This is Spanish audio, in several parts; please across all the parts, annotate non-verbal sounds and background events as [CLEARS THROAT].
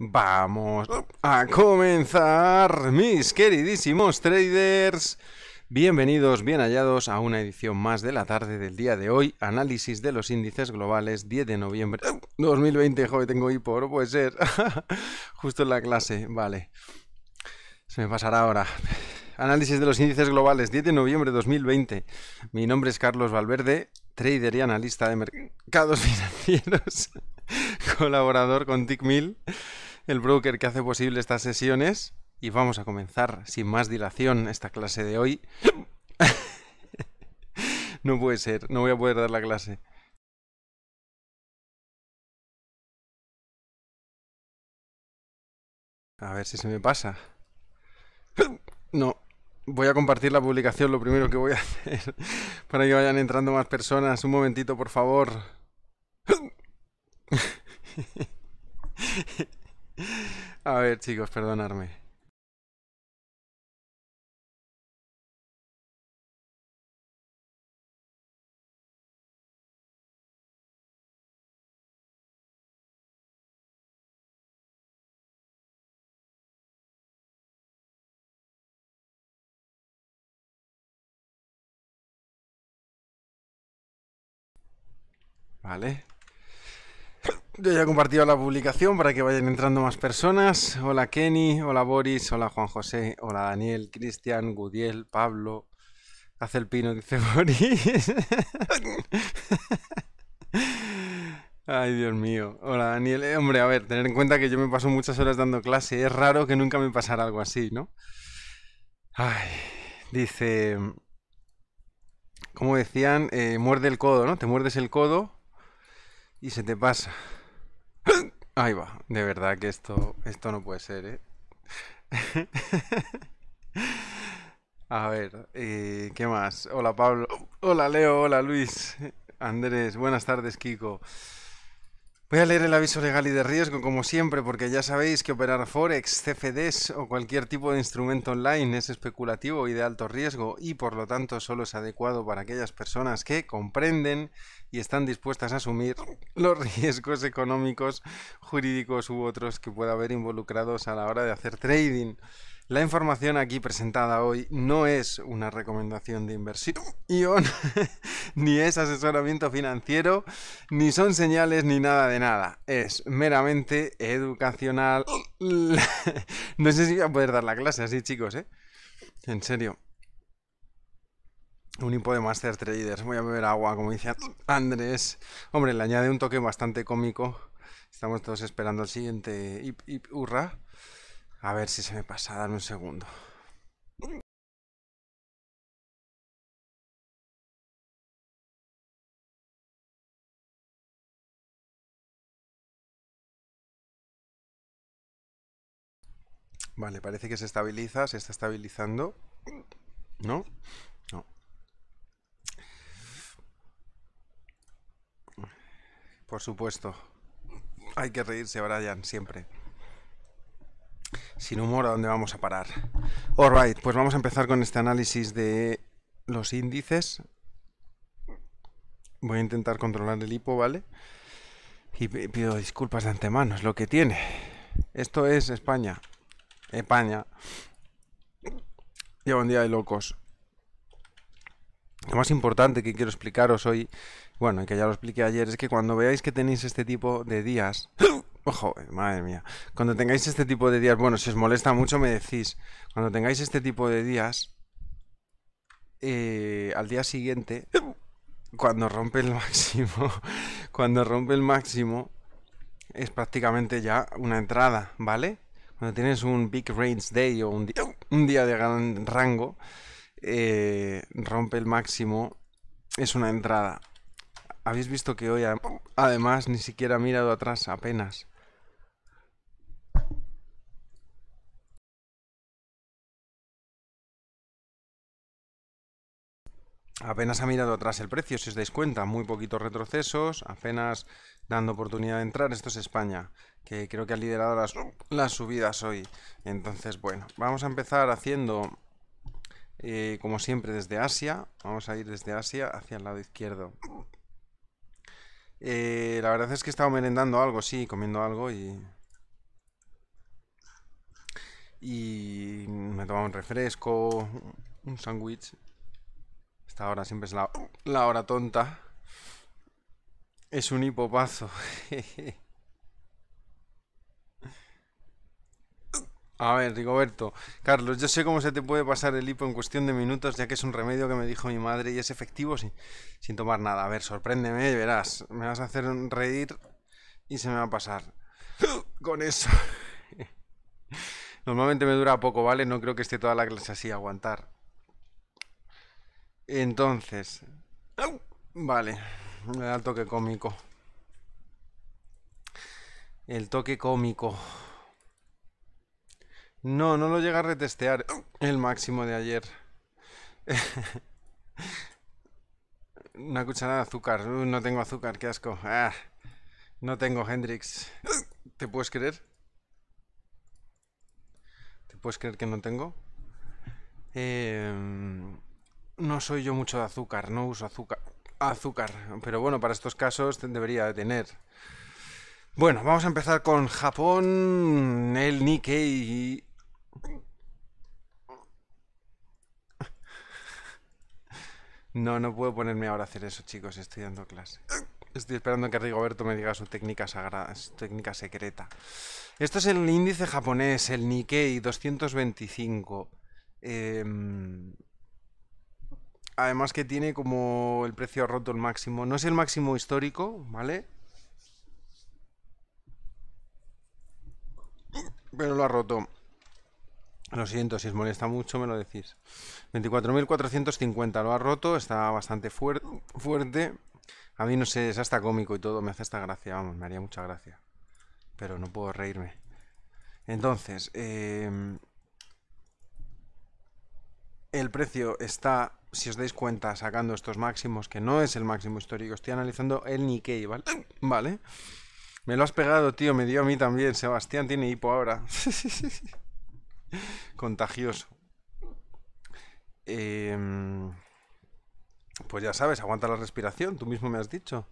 Vamos a comenzar, mis queridísimos traders. Bienvenidos, bien hallados a una edición más de la tarde del día de hoy, análisis de los índices globales 10 de noviembre 2020, eh, joder, tengo hipo, puede ser, [LAUGHS] justo en la clase, vale, se me pasará ahora. Análisis de los índices globales 10 de noviembre 2020, mi nombre es Carlos Valverde, trader y analista de mercados [LAUGHS] financieros colaborador con TickMill, el broker que hace posible estas sesiones. Y vamos a comenzar sin más dilación esta clase de hoy. [LAUGHS] no puede ser, no voy a poder dar la clase. A ver si se me pasa. No, voy a compartir la publicación, lo primero que voy a [LAUGHS] hacer, para que vayan entrando más personas. Un momentito, por favor. A ver, chicos, perdonadme. Vale. Yo ya he compartido la publicación para que vayan entrando más personas. Hola Kenny, hola Boris, hola Juan José, hola Daniel, Cristian, Gudiel, Pablo. Hace el pino, dice [LAUGHS] Boris. Ay, Dios mío. Hola Daniel. Eh, hombre, a ver, tener en cuenta que yo me paso muchas horas dando clase. Es raro que nunca me pasara algo así, ¿no? Ay, dice... Como decían, eh, muerde el codo, ¿no? Te muerdes el codo y se te pasa. Ahí va, de verdad que esto, esto no puede ser, ¿eh? [LAUGHS] A ver, eh, ¿qué más? Hola Pablo, hola Leo, hola Luis, Andrés, buenas tardes Kiko. Voy a leer el aviso legal y de riesgo, como siempre, porque ya sabéis que operar Forex, CFDs o cualquier tipo de instrumento online es especulativo y de alto riesgo y por lo tanto solo es adecuado para aquellas personas que comprenden y están dispuestas a asumir los riesgos económicos, jurídicos u otros que pueda haber involucrados a la hora de hacer trading. La información aquí presentada hoy no es una recomendación de inversión, [LAUGHS] [LAUGHS] ni es asesoramiento financiero, ni son señales, ni nada de nada. Es meramente educacional. [LAUGHS] No sé si voy a poder dar la clase así, chicos, ¿eh? En serio. Un hipo de Master Traders. Voy a beber agua, como dice Andrés. Hombre, le añade un toque bastante cómico. Estamos todos esperando el siguiente hip, hip hurra. A ver si se me pasa, dame un segundo. Vale, parece que se estabiliza, se está estabilizando. ¿No? No. Por supuesto. Hay que reírse, Brian, siempre sin humor a dónde vamos a parar. right, pues vamos a empezar con este análisis de los índices. Voy a intentar controlar el hipo, ¿vale? Y pido disculpas de antemano, es lo que tiene. Esto es España. España. Lleva un día de locos. Lo más importante que quiero explicaros hoy, bueno, y que ya lo expliqué ayer, es que cuando veáis que tenéis este tipo de días, Joder, madre mía. Cuando tengáis este tipo de días, bueno, si os molesta mucho me decís, cuando tengáis este tipo de días, eh, al día siguiente, cuando rompe el máximo, [LAUGHS] cuando rompe el máximo, es prácticamente ya una entrada, ¿vale? Cuando tienes un Big Range Day o un día, de gran rango, eh, rompe el máximo, es una entrada. Habéis visto que hoy, además, ni siquiera ha mirado atrás apenas. Apenas ha mirado atrás el precio, si os dais cuenta, muy poquitos retrocesos, apenas dando oportunidad de entrar. Esto es España, que creo que ha liderado las, subidas hoy. Entonces, bueno, vamos a empezar haciendo, eh, como siempre, desde Asia. Vamos a ir desde Asia hacia el lado izquierdo. Eh, la verdad es que he estado merendando algo, sí, comiendo algo y... Y me he tomado un refresco, un sándwich Ahora siempre es la, hora tonta. Es un hipopazo. [LAUGHS] A ver, Rigoberto. Carlos, yo sé cómo se te puede pasar el hipo en cuestión de minutos, ya que es un remedio que me dijo mi madre y es efectivo sin, sin tomar nada. A ver, sorpréndeme, verás. Me vas a hacer reír y se me va a pasar. [LAUGHS] Con eso. [LAUGHS] Normalmente me dura poco, ¿vale? No creo que esté toda la clase así, aguantar. Entonces... Vale, me da el toque cómico. El toque cómico. No, no lo llega a retestear el máximo de ayer. [LAUGHS] Una cucharada de azúcar. Uh, no tengo azúcar, qué asco. Ah, no tengo Hendrix. ¿Te puedes creer? ¿Te puedes creer que no tengo? Eh... No soy yo mucho de azúcar, no uso azúcar. Azúcar, pero bueno, para estos casos debería de tener. Bueno, vamos a empezar con Japón, el Nikkei. No, no puedo ponerme ahora a hacer eso, chicos, estoy dando clase. Estoy esperando que Rigoberto me diga su técnica técnica secreta. Esto es el índice japonés, el Nikkei 225. Eh em, Además que tiene como el precio ha roto el máximo. No es el máximo histórico, ¿vale? Pero lo ha roto. Lo siento, si os molesta mucho me lo decís. 24.450 lo ha roto, está bastante fuerte. A mí no sé, es hasta cómico y todo, me hace esta gracia, vamos, me haría mucha gracia. Pero no puedo reírme. Entonces, eh, el precio está si os dais cuenta, sacando estos máximos, que no es el máximo histórico, estoy analizando el Nikkei, ¿vale? [CLEARS THROAT] Vale. Me lo has pegado, tío, me dio a mí también. Sebastián tiene hipo ahora. [LAUGHS] Contagioso. Em, pues ya sabes, aguanta la respiración, tú mismo me has dicho.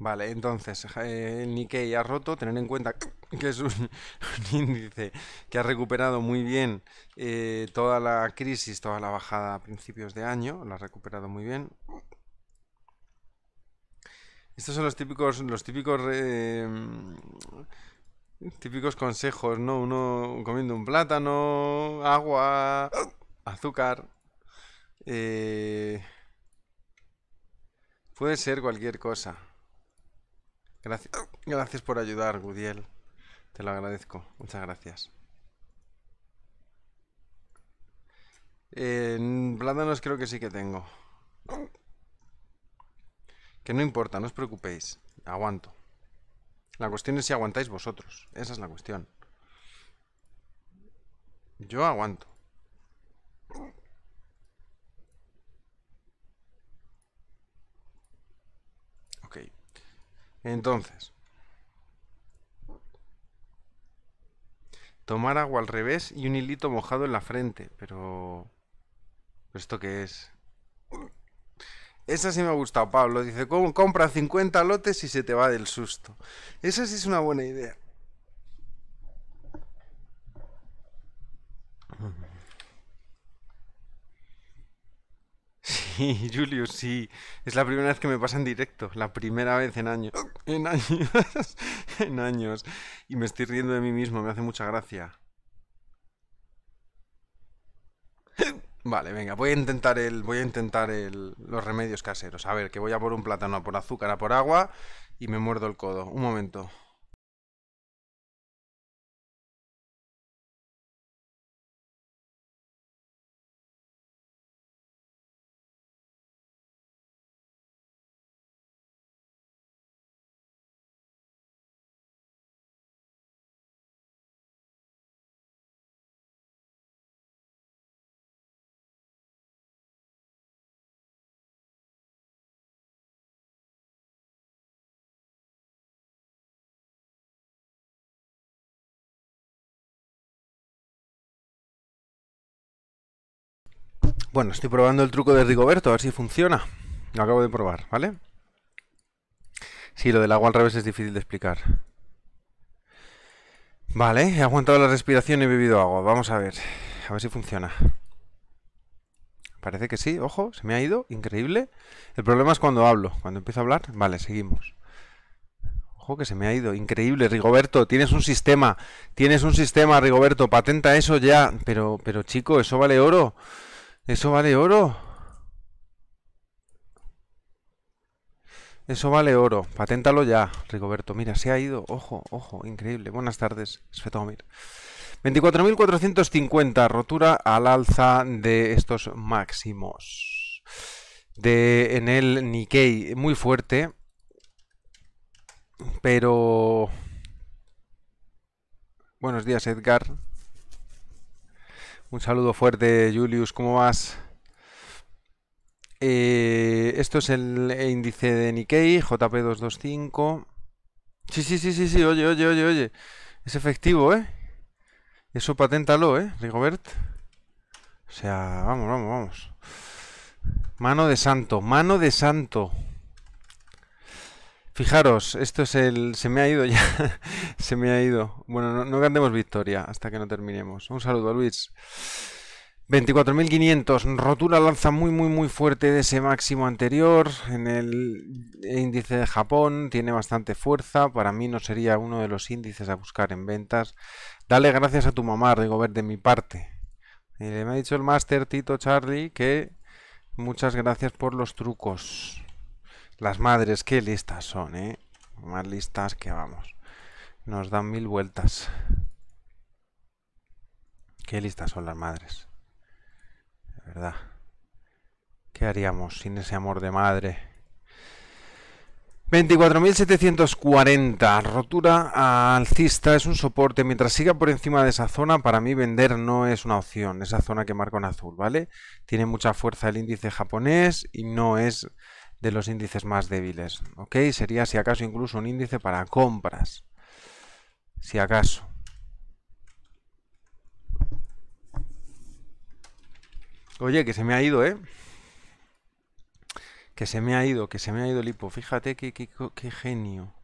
Vale, entonces, eh, el Nikkei ha roto, tener en cuenta [LAUGHS] que es un, índice que ha recuperado muy bien eh, toda la crisis, toda la bajada a principios de año, la ha recuperado muy bien. Estos son los típicos, los típicos, eh, típicos consejos, ¿no? Uno comiendo un plátano, agua, azúcar. puede ser cualquier cosa. Gracias, por ayudar, Gudiel. Te lo agradezco. Muchas gracias. en eh, plátanos creo que sí que tengo. Que no importa, no os preocupéis. Aguanto. La cuestión es si aguantáis vosotros. Esa es la cuestión. Yo aguanto. Entonces, tomar agua al revés y un hilito mojado en la frente, pero... ¿Esto qué es? Esa sí me ha gustado, Pablo. Dice, compra 50 lotes y se te va del susto? Esa sí es una buena idea. Sí, [LAUGHS] Julio, sí. Es la primera vez que me pasa en directo. La primera vez en años. En años. [LAUGHS] en años. Y me estoy riendo de mí mismo. Me hace mucha gracia. Vale, venga, voy a intentar el. Voy a intentar el, los remedios caseros. A ver, que voy a por un plátano, por azúcar, a por agua. Y me muerdo el codo. Un momento. Bueno, estoy probando el truco de Rigoberto, a ver si funciona. Lo acabo de probar, ¿vale? Sí, lo del agua al revés es difícil de explicar. Vale, he aguantado la respiración y he bebido agua. Vamos a ver, a ver si funciona. Parece que sí, ojo, se me ha ido, increíble. El problema es cuando hablo, cuando empiezo a hablar. Vale, seguimos. Ojo que se me ha ido, increíble, Rigoberto, tienes un sistema, tienes un sistema, Rigoberto, patenta eso ya. Pero, pero chico, eso vale oro. ¿Eso vale oro? Eso vale oro. Paténtalo ya, Rigoberto. Mira, se ha ido. Ojo, ojo, increíble. Buenas tardes, Svetomir. 24.450, rotura al alza de estos máximos. De, en el Nikkei, muy fuerte. Pero... Buenos días, Edgar. Un saludo fuerte, Julius, ¿cómo vas? Eh, esto es el índice de Nikkei, JP225. Sí, sí, sí, sí, sí, oye, oye, oye, oye. Es efectivo, ¿eh? Eso paténtalo, ¿eh, Rigobert? O sea, vamos, vamos, vamos. Mano de santo, mano de santo. Fijaros, esto es el... Se me ha ido ya. [LAUGHS] se me ha ido. Bueno, no, ganemos victoria hasta que no terminemos. Un saludo, a Luis. 24.500, rotura lanza muy muy muy fuerte de ese máximo anterior en el índice de Japón, tiene bastante fuerza, para mí no sería uno de los índices a buscar en ventas. Dale gracias a tu mamá, Rigobert, de mi parte. Eh, me ha dicho el máster Tito Charlie que muchas gracias por los trucos. Las madres, qué listas son, ¿eh? Más listas que vamos. Nos dan mil vueltas. Qué listas son las madres. De verdad. ¿Qué haríamos sin ese amor de madre? 24.740. Rotura alcista es un soporte. Mientras siga por encima de esa zona, para mí vender no es una opción. Esa zona que marco en azul, ¿vale? Tiene mucha fuerza el índice japonés y no es de los índices más débiles. ¿ok? Sería si acaso incluso un índice para compras. Si acaso. Oye, que se me ha ido, ¿eh? Que se me ha ido, que se me ha ido el hipo. Fíjate qué, qué, qué genio.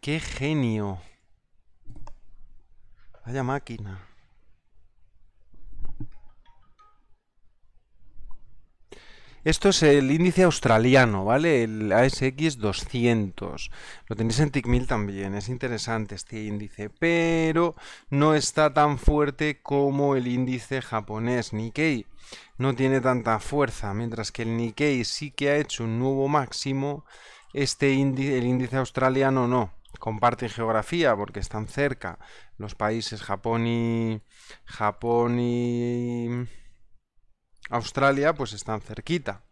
Qué genio. Vaya máquina. Esto es el índice australiano, ¿vale? El ASX 200. Lo tenéis en TICMIL también, es interesante este índice, pero no está tan fuerte como el índice japonés Nikkei. No tiene tanta fuerza, mientras que el Nikkei sí que ha hecho un nuevo máximo, este índice, el índice australiano no. Comparten geografía porque están cerca los países Japón y... Japón y Australia pues están cerquita.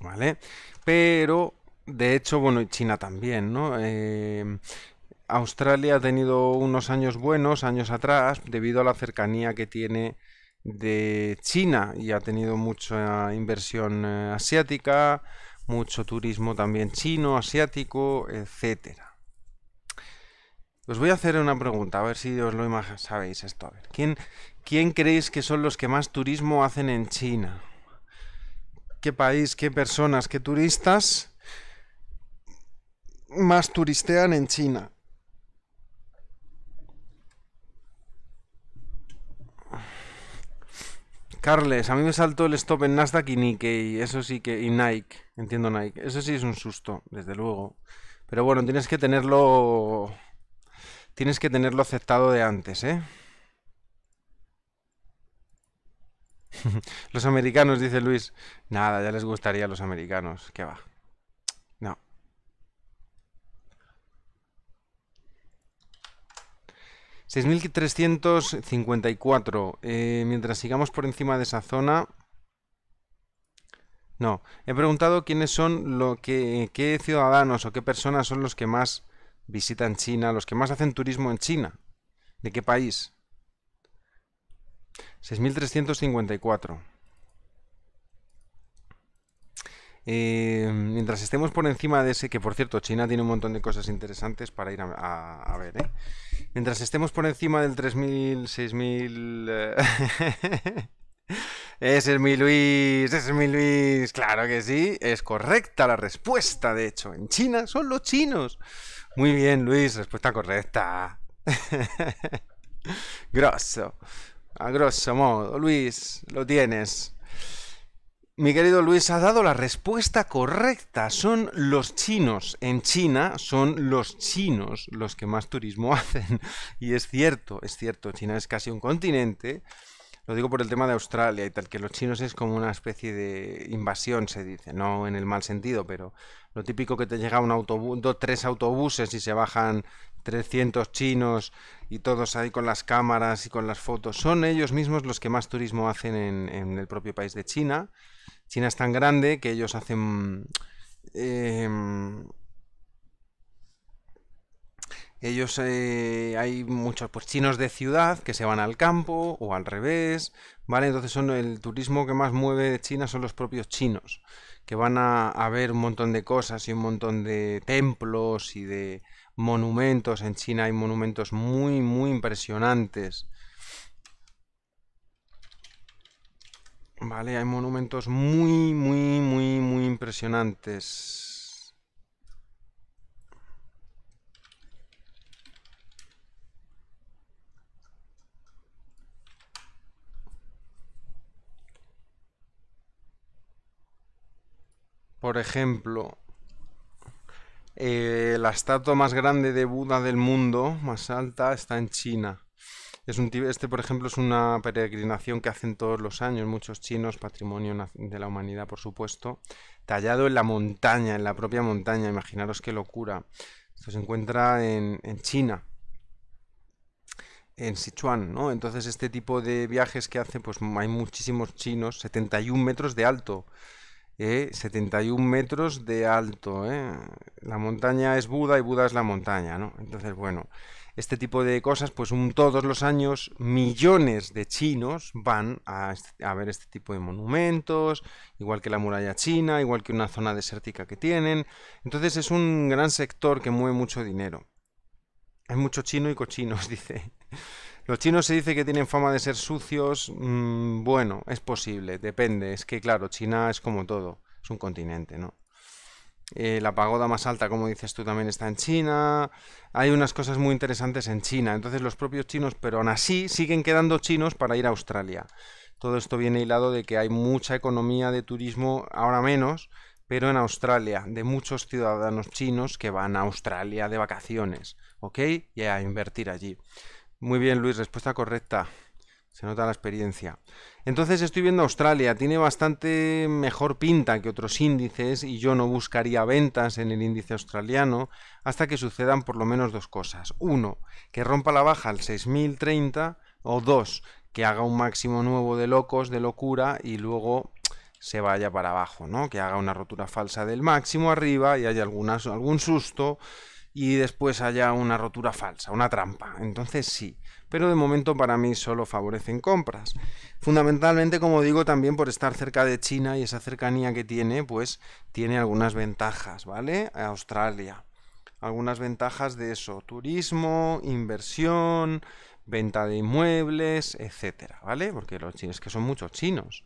¿Vale? Pero, de hecho, bueno, y China también, ¿no? Em, Australia ha tenido unos años buenos, años atrás, debido a la cercanía que tiene de China y ha tenido mucha inversión eh, asiática, mucho turismo también chino, asiático, etcétera. Os voy a hacer una pregunta, a ver si os lo sabéis esto. A ver, ¿quién, ¿Quién creéis que son los que más turismo hacen en China? ¿Qué país, qué personas, qué turistas más turistean en China? Carles, a mí me saltó el stop en Nasdaq y Y eso sí que, y Nike, entiendo Nike, eso sí es un susto, desde luego. Pero bueno, tienes que tenerlo, tienes que tenerlo aceptado de antes, ¿eh? [LAUGHS] los americanos, dice Luis. Nada, ya les gustaría a los americanos. ¿Qué va? No. ...6.354... cuatro. Eh, mientras sigamos por encima de esa zona... No, he preguntado quiénes son lo que... qué ciudadanos o qué personas son los que más visitan China, los que más hacen turismo en China. ¿De qué país? 6354. Eh, mientras estemos por encima de ese, que por cierto, China tiene un montón de cosas interesantes para ir a, ver, ¿eh? Mientras estemos por encima del 3000, 6000... Eh, [LAUGHS] ese es mi Luis, ese es mi Luis, claro que sí, es correcta la respuesta, de hecho, en China son los chinos. Muy bien, Luis, respuesta correcta. [LAUGHS] Grosso a grosso modo. Luis, lo tienes. Mi querido Luis, ha dado la respuesta correcta. Son los chinos. En China son los chinos los que más turismo [LAUGHS] hacen. Y es cierto, es cierto. China es casi un continente. Lo digo por el tema de Australia y tal, que los chinos es como una especie de invasión, se dice, no en el mal sentido, pero lo típico que te llega un autobús, dos, tres autobuses y se bajan 300 chinos y todos ahí con las cámaras y con las fotos. Son ellos mismos los que más turismo hacen en, el propio país de China. China es tan grande que ellos hacen... Em, ellos eh, hay muchos pues chinos de ciudad que se van al campo o al revés, ¿vale? Entonces son el turismo que más mueve de China son los propios chinos, que van a ver un montón de cosas y un montón de templos y de monumentos. En China hay monumentos muy, muy impresionantes. Vale, hay monumentos muy, muy, muy, muy impresionantes. Por ejemplo, eh, la estatua más grande de Buda del mundo, más alta, está en China. este, por ejemplo, es una peregrinación que hacen todos los años muchos chinos, patrimonio de la humanidad, por supuesto, tallado en la montaña, en la propia montaña. Imaginaros qué locura. Esto se encuentra en, China, en Sichuan, ¿no? Entonces este tipo de viajes que hace, pues hay muchísimos chinos, 71 metros de alto. 71 eh, metros de alto. Eh. La montaña es Buda y Buda es la montaña, ¿no? Entonces, bueno, este tipo de cosas, pues todos los años millones de chinos van a, este, a, ver este tipo de monumentos, igual que la muralla china, igual que una zona desértica que tienen. Entonces es un gran sector que mueve mucho dinero. Hay mucho chino y cochinos, [LAUGHS] dice. Los chinos se dice que tienen fama de ser sucios. Mm, bueno, es posible, depende. Es que, claro, China es como todo, es un continente, ¿no? Eh, la pagoda más alta, como dices tú, también está en China. Hay unas cosas muy interesantes en China. Entonces los propios chinos, pero aún así siguen quedando chinos para ir a Australia. Todo esto viene hilado de que hay mucha economía de turismo, ahora menos, pero en Australia, de muchos ciudadanos chinos que van a Australia de vacaciones, ¿ok? Y a invertir allí. Muy bien, Luis, respuesta correcta. Se nota la experiencia. Entonces estoy viendo Australia, tiene bastante mejor pinta que otros índices y yo no buscaría ventas en el índice australiano hasta que sucedan por lo menos dos cosas. Uno, que rompa la baja al 6030 o dos, que haga un máximo nuevo de locos, de locura y luego se vaya para abajo, ¿no? Que haga una rotura falsa del máximo arriba y haya algún susto y después haya una rotura falsa, una trampa. Entonces sí, pero de momento para mí solo favorecen compras. Fundamentalmente, como digo, también por estar cerca de China y esa cercanía que tiene, pues tiene algunas ventajas, ¿vale? Australia. Algunas ventajas de eso, turismo, inversión, venta de inmuebles, etcétera, ¿vale? Porque los chinos que son muchos chinos.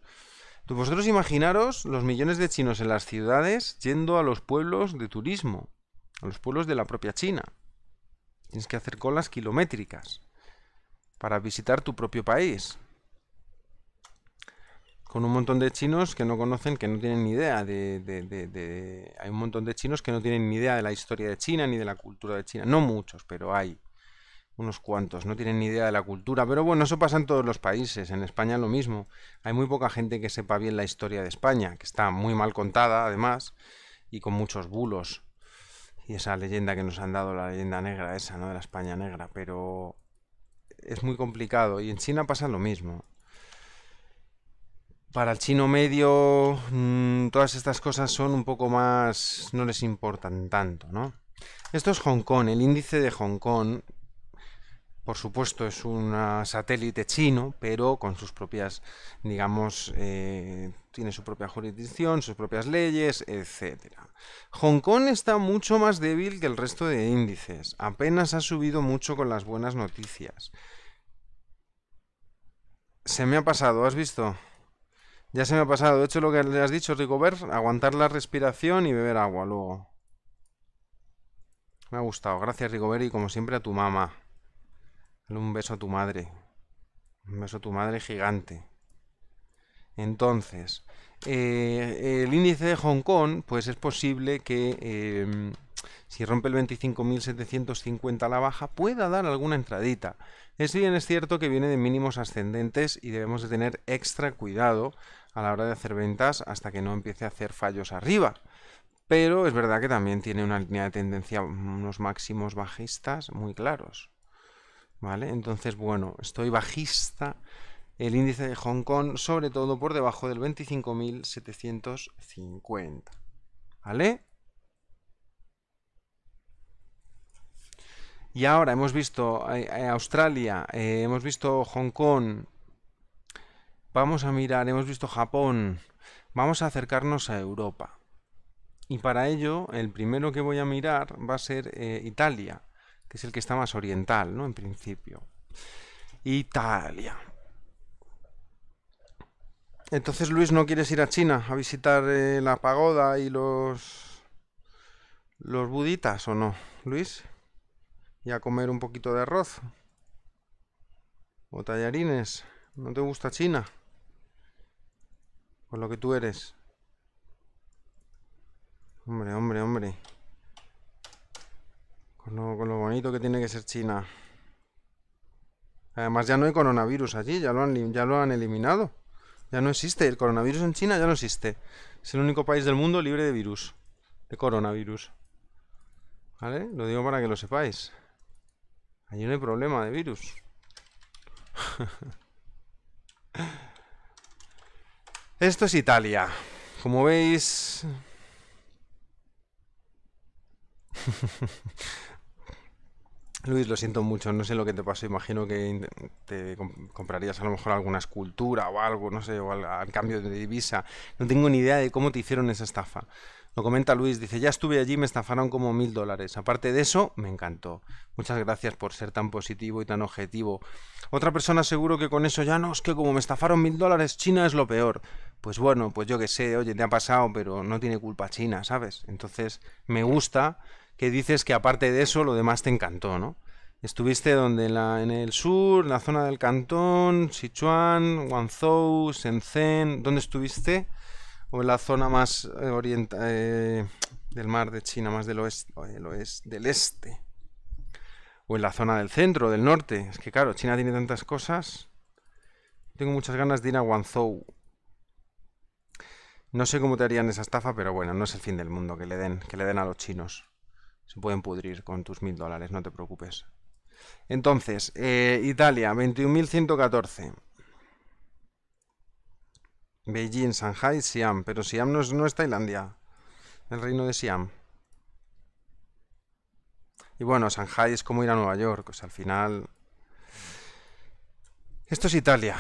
Vosotros imaginaros los millones de chinos en las ciudades yendo a los pueblos de turismo a los pueblos de la propia China. Tienes que hacer colas kilométricas para visitar tu propio país. Con un montón de chinos que no conocen, que no tienen ni idea de, Hay un montón de chinos que no tienen ni idea de la historia de China ni de la cultura de China. No muchos, pero hay unos cuantos. No tienen ni idea de la cultura. Pero bueno, eso pasa en todos los países. En España lo mismo. Hay muy poca gente que sepa bien la historia de España, que está muy mal contada además y con muchos bulos y esa leyenda que nos han dado, la leyenda negra esa, ¿no? De la España negra, pero es muy complicado. Y en China pasa lo mismo. Para el chino medio, mm, todas estas cosas son un poco más... no les importan tanto, ¿no? Esto es Hong Kong, el índice de Hong Kong, por supuesto, es un satélite chino, pero con sus propias, digamos, eh, tiene su propia jurisdicción, sus propias leyes, etc. Hong Kong está mucho más débil que el resto de índices, apenas ha subido mucho con las buenas noticias. Se me ha pasado, ¿has visto? Ya se me ha pasado, De hecho lo que le has dicho, ver aguantar la respiración y beber agua luego. Me ha gustado, gracias ver y como siempre a tu mamá. un beso a tu madre. Un beso a tu madre gigante. Entonces, eh, el índice de Hong Kong, pues es posible que em, si rompe el 25.750 a la baja, pueda dar alguna entradita. Es bien, es cierto que viene de mínimos ascendentes y debemos de tener extra cuidado a la hora de hacer ventas hasta que no empiece a hacer fallos arriba. Pero es verdad que también tiene una línea de tendencia, unos máximos bajistas muy claros. ¿Vale? Entonces, bueno, estoy bajista el índice de Hong Kong, sobre todo por debajo del 25.750. ¿Vale? Y ahora hemos visto eh, eh, Australia, eh, hemos visto Hong Kong, vamos a mirar, hemos visto Japón, vamos a acercarnos a Europa. Y para ello, el primero que voy a mirar va a ser Italia, que es el que está más oriental, ¿no? En principio. Italia. Entonces, Luis, ¿no quieres ir a China a visitar eh, la pagoda y los, los buditas o no, Luis? ¿Y a comer un poquito de arroz? ¿O tallarines? ¿No te gusta China? Por lo que tú eres. Hombre, hombre, hombre. Con lo, con lo bonito que tiene que ser China. Además ya no hay coronavirus allí, ya lo han, ya lo han eliminado. Ya no existe. El coronavirus en China ya no existe. Es el único país del mundo libre de virus. De coronavirus. ¿Vale? Lo digo para que lo sepáis. Allí no hay problema de virus. [LAUGHS] Esto es Italia. Como veis... [LAUGHS] [LAUGHS] Luis, lo siento mucho, no sé lo que te pasó. Imagino que te comprarías a lo mejor alguna escultura o algo, no sé, o al, cambio de divisa. No tengo ni idea de cómo te hicieron esa estafa. Lo comenta Luis, dice, ya estuve allí, me estafaron como mil dólares. Aparte de eso, me encantó. Muchas gracias por ser tan positivo y tan objetivo. Otra persona seguro que con eso ya no, es que como me estafaron mil dólares, China es lo peor. Pues bueno, pues yo qué sé, oye, te ha pasado, pero no tiene culpa China, ¿sabes? Entonces, me gusta que dices que aparte de eso, lo demás te encantó, ¿no? Estuviste donde en, la, en el sur, en la zona del Cantón, Sichuan, Guangzhou, Shenzhen, ¿dónde estuviste? O en la zona más eh, oriental eh, del mar de China, más del oeste, del este. O en la zona del centro, del norte. Es que claro, China tiene tantas cosas. Tengo muchas ganas de ir a Guangzhou. No sé cómo te harían esa estafa, pero bueno, no es el fin del mundo que le den, que le den a los chinos se pueden pudrir con tus mil dólares, no te preocupes. Entonces, eh, Italia, 21.114. Beijing, Shanghai, Siam. Pero Siam no es, Tailandia. El reino de Siam. Y bueno, Shanghai es como ir a Nueva York. Pues al final... Esto es Italia.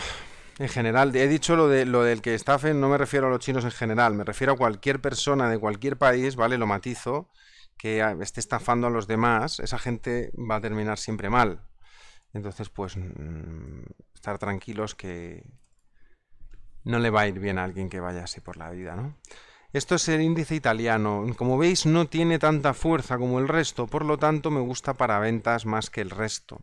En general, he dicho lo, de, lo del que estafen, no me refiero a los chinos en general, me refiero a cualquier persona de cualquier país, ¿vale? Lo matizo que esté estafando a los demás, esa gente va a terminar siempre mal. Entonces, pues, estar tranquilos que no le va a ir bien a alguien que vaya así por la vida, ¿no? Esto es el índice italiano. Como veis, no tiene tanta fuerza como el resto, por lo tanto me gusta para ventas más que el resto.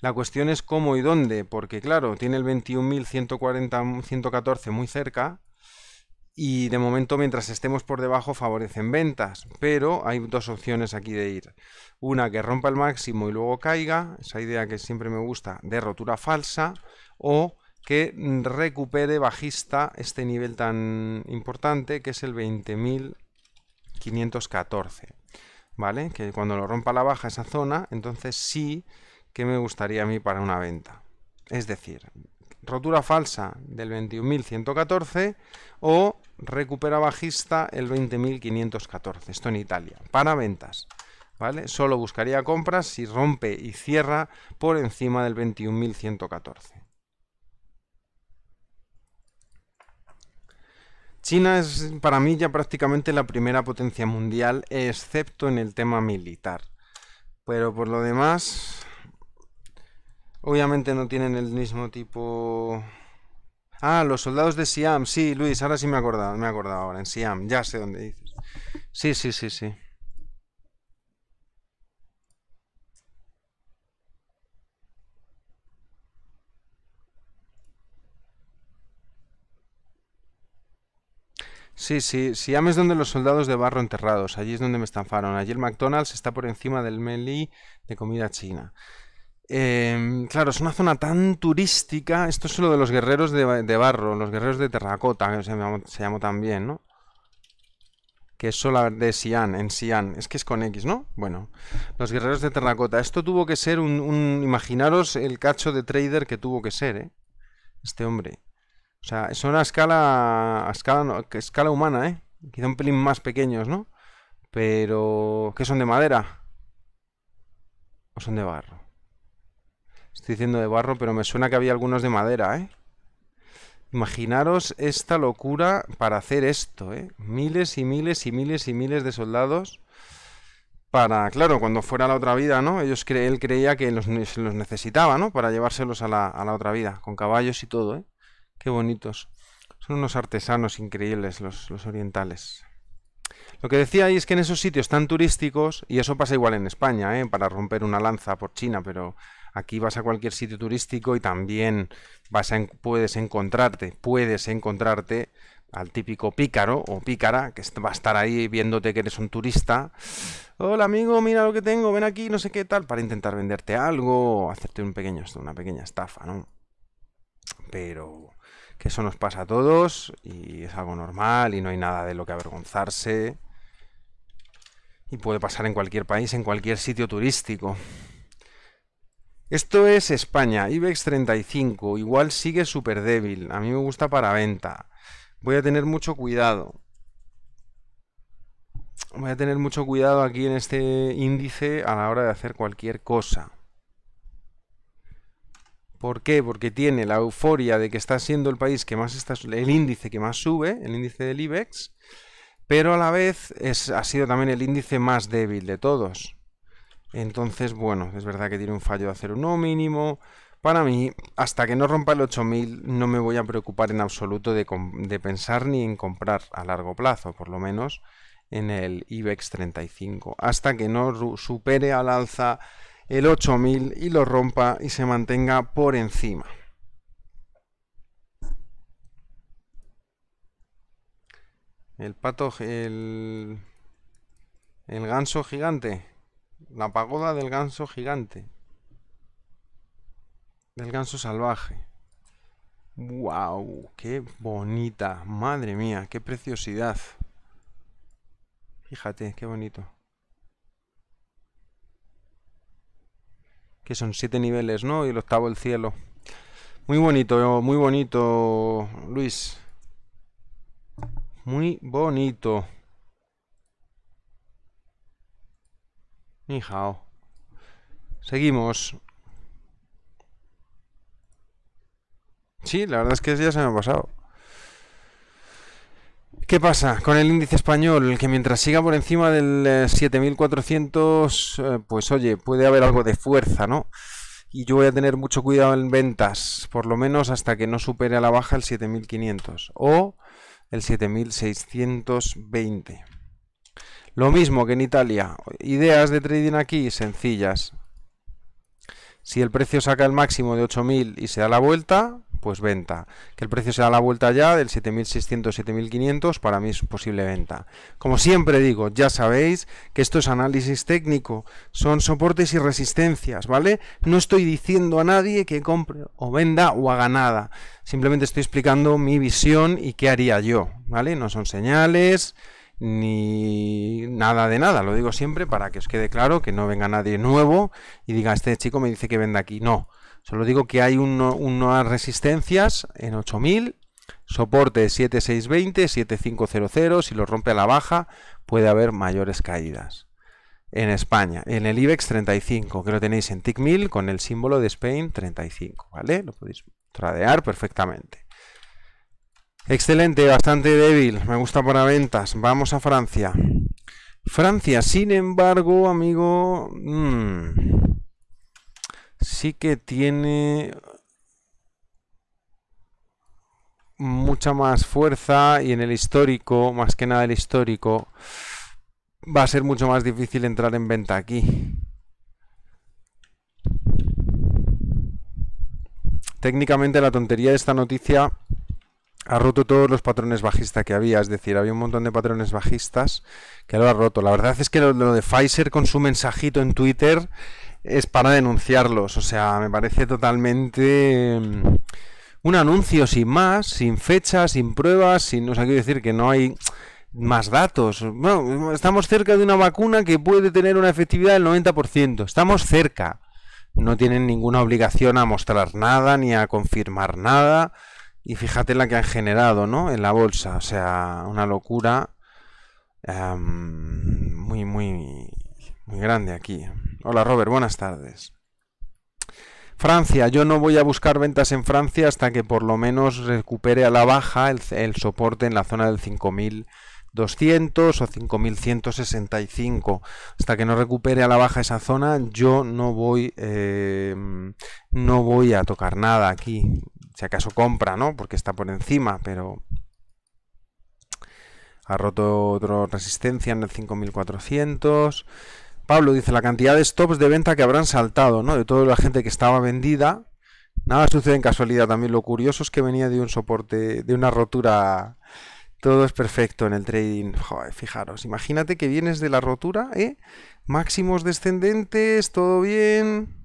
La cuestión es cómo y dónde, porque claro, tiene el 21.114 muy cerca, y de momento mientras estemos por debajo favorecen ventas, pero hay dos opciones aquí de ir. Una que rompa el máximo y luego caiga, esa idea que siempre me gusta, de rotura falsa, o que recupere bajista este nivel tan importante que es el 20.514, ¿vale? Que cuando lo rompa la baja esa zona, entonces sí que me gustaría a mí para una venta. Es decir, rotura falsa del 21.114 o recupera bajista el 20.514, esto en Italia, para ventas. ¿Vale? Solo buscaría compras si rompe y cierra por encima del 21.114. China es para mí ya prácticamente la primera potencia mundial, excepto en el tema militar. Pero por lo demás, obviamente no tienen el mismo tipo Ah, los soldados de Siam, sí, Luis, ahora sí me he acordado, me he acordado ahora, en Siam, ya sé dónde dices. Sí, sí, sí, sí. Sí, sí, Siam es donde los soldados de barro enterrados, allí es donde me estafaron. Allí el McDonald's está por encima del Meli de comida china. Em, claro, es una zona tan turística. Esto es lo de los guerreros de, barro, los guerreros de terracota, que se llamó, también, ¿no? que es solo de Sian, en Sian, es que es con X, ¿no? Bueno, los guerreros de terracota. Esto tuvo que ser un, imaginaros el cacho de trader que tuvo que ser, ¿eh? Este hombre. O sea, son una escala, a escala, escala humana, ¿eh? Quizá un pelín más pequeños, ¿no? Pero, ¿qué son de madera? ¿O son de barro? Estoy diciendo de barro, pero me suena que había algunos de madera, ¿eh? Imaginaros esta locura para hacer esto, ¿eh? Miles y miles y miles y miles de soldados para, claro, cuando fuera la otra vida, ¿no? Ellos él creía que los, los necesitaba, ¿no? Para llevárselos a la, a la, otra vida, con caballos y todo, ¿eh? Qué bonitos. Son unos artesanos increíbles los, los orientales. Lo que decía ahí es que en esos sitios tan turísticos, y eso pasa igual en España, ¿eh? para romper una lanza por China, pero Aquí vas a cualquier sitio turístico y también vas a, puedes encontrarte, puedes encontrarte al típico pícaro o pícara que va a estar ahí viéndote que eres un turista. Hola amigo, mira lo que tengo, ven aquí, no sé qué tal, para intentar venderte algo o hacerte un pequeño, una pequeña estafa, ¿no? Pero que eso nos pasa a todos y es algo normal y no hay nada de lo que avergonzarse. Y puede pasar en cualquier país, en cualquier sitio turístico. Esto es España, IBEX 35, igual sigue súper débil, a mí me gusta para venta. Voy a tener mucho cuidado. Voy a tener mucho cuidado aquí en este índice a la hora de hacer cualquier cosa. ¿Por qué? Porque tiene la euforia de que está siendo el país que más está, el índice que más sube, el índice del IBEX, pero a la vez ha sido también el índice más débil de todos. Entonces, bueno, es verdad que tiene un fallo de hacer un mínimo. Para mí, hasta que no rompa el 8000, no me voy a preocupar en absoluto de, de, pensar ni en comprar a largo plazo, por lo menos en el IBEX 35. Hasta que no supere al alza el 8000 y lo rompa y se mantenga por encima. El pato, el, el ganso gigante. La pagoda del ganso gigante. Del ganso salvaje. ¡Wow! ¡Qué bonita! ¡Madre mía! ¡Qué preciosidad! Fíjate, qué bonito. Que son siete niveles, ¿no? Y el octavo el cielo. Muy bonito, muy bonito, Luis. Muy bonito. Ni oh. Seguimos. Sí, la verdad es que ya se me ha pasado. ¿Qué pasa con el índice español? Que mientras siga por encima del 7400, eh, eh, pues oye, puede haber algo de fuerza, ¿no? Y yo voy a tener mucho cuidado en ventas, por lo menos hasta que no supere a la baja el 7500 o el 7620. Lo mismo que en Italia. Ideas de trading aquí sencillas. Si el precio saca el máximo de 8.000 y se da la vuelta, pues venta. Que el precio se da la vuelta ya del 7.600, 7.500, para mí es posible venta. Como siempre digo, ya sabéis que esto es análisis técnico, son soportes y resistencias, ¿vale? No estoy diciendo a nadie que compre o venda o haga nada. Simplemente estoy explicando mi visión y qué haría yo, ¿vale? No son señales ni nada de nada, lo digo siempre para que os quede claro, que no venga nadie nuevo y diga, este chico me dice que venda aquí. No, solo digo que hay unas resistencias en 8000, soporte 7620, 7500, si lo rompe a la baja puede haber mayores caídas. En España, en el IBEX 35, que lo tenéis en TIC1000 con el símbolo de Spain 35, ¿vale? Lo podéis tradear perfectamente. Excelente, bastante débil. Me gusta para ventas. Vamos a Francia. Francia, sin embargo, amigo, mm, sí que tiene mucha más fuerza y en el histórico, más que nada el histórico, va a ser mucho más difícil entrar en venta aquí. Técnicamente la tontería de esta noticia ha roto todos los patrones bajistas que había, es decir, había un montón de patrones bajistas que lo ha roto. La verdad es que lo, de Pfizer con su mensajito en Twitter es para denunciarlos, o sea, me parece totalmente mm, un anuncio sin más, sin fecha, sin pruebas, sin, o sea, quiero decir que no hay más datos. Bueno, estamos cerca de una vacuna que puede tener una efectividad del 90%, estamos cerca. No tienen ninguna obligación a mostrar nada ni a confirmar nada. Y fíjate la que han generado, ¿no? En la bolsa. O sea, una locura em, muy, muy, muy grande aquí. Hola Robert, buenas tardes. Francia, yo no voy a buscar ventas en Francia hasta que por lo menos recupere a la baja el, soporte en la zona del 5200 o 5165. Hasta que no recupere a la baja esa zona, yo no voy, eh, no voy a tocar nada aquí si acaso compra, ¿no? Porque está por encima, pero ha roto otra resistencia en el 5400. Pablo dice, la cantidad de stops de venta que habrán saltado, ¿no? De toda la gente que estaba vendida. Nada sucede en casualidad también. Lo curioso es que venía de un soporte, de una rotura. Todo es perfecto en el trading. Joder, fijaros, imagínate que vienes de la rotura, ¿eh? Máximos descendentes, todo bien.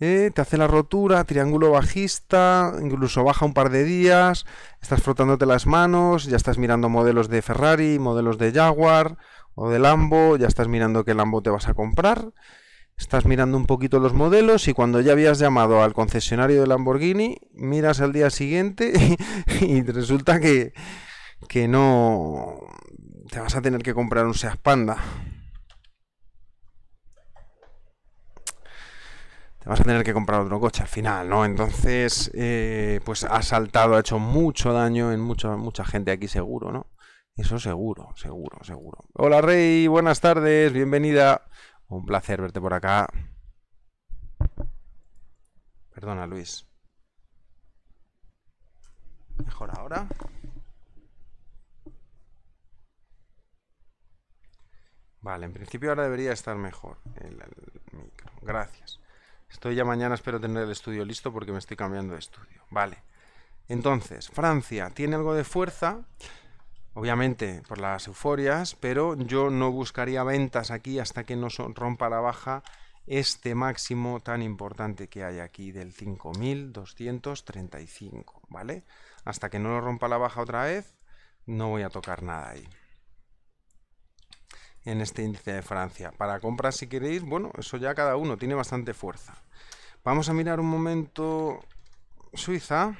¿eh? te hace la rotura, triángulo bajista, incluso baja un par de días, estás frotándote las manos, ya estás mirando modelos de Ferrari, modelos de Jaguar o de Lambo, ya estás mirando qué Lambo te vas a comprar, estás mirando un poquito los modelos y cuando ya habías llamado al concesionario de Lamborghini, miras al día siguiente y, [LAUGHS] y resulta que, que no te vas a tener que comprar un Seat Panda. vas a tener que comprar otro coche al final, ¿no? Entonces, eh, pues ha saltado, ha hecho mucho daño en mucha mucha gente aquí seguro, ¿no? Eso seguro, seguro, seguro. Hola Rey, buenas tardes, bienvenida. Un placer verte por acá. Perdona Luis. Mejor ahora. Vale, en principio ahora debería estar mejor el micro. Gracias. Estoy ya mañana, espero tener el estudio listo porque me estoy cambiando de estudio. Vale. Entonces, Francia tiene algo de fuerza, obviamente por las euforias, pero yo no buscaría ventas aquí hasta que no rompa la baja este máximo tan importante que hay aquí del 5235, ¿vale? Hasta que no lo rompa la baja otra vez, no voy a tocar nada ahí en este índice de Francia. Para comprar si queréis, bueno, eso ya cada uno tiene bastante fuerza. Vamos a mirar un momento Suiza.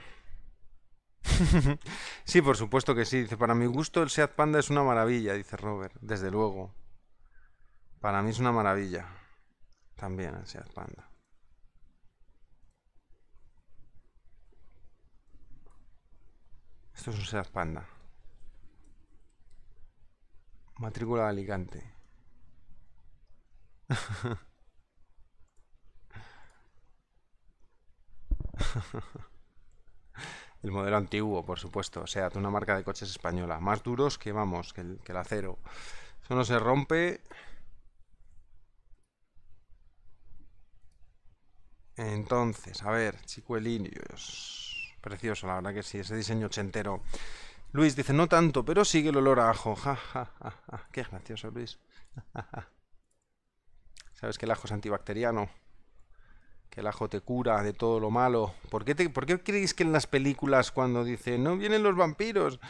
[LAUGHS] sí, por supuesto que sí. Dice, para mi gusto el Seat Panda es una maravilla, dice Robert. Desde luego. Para mí es una maravilla. También el Seat Panda. Esto es un Seat Panda. Matrícula de Alicante. [LAUGHS] el modelo antiguo, por supuesto. O sea, una marca de coches española. Más duros que, vamos, que el, que el acero. Eso no se rompe. Entonces, a ver, Chicuelinios. Precioso, la verdad que sí. Ese diseño ochentero. Luis dice, no tanto, pero sigue el olor a ajo. Qué gracioso, Luis. [LAUGHS] Sabes que el ajo es antibacteriano. Que el ajo te cura de todo lo malo. ¿Por qué, ¿Por qué creéis que en las películas cuando dicen, no vienen los vampiros?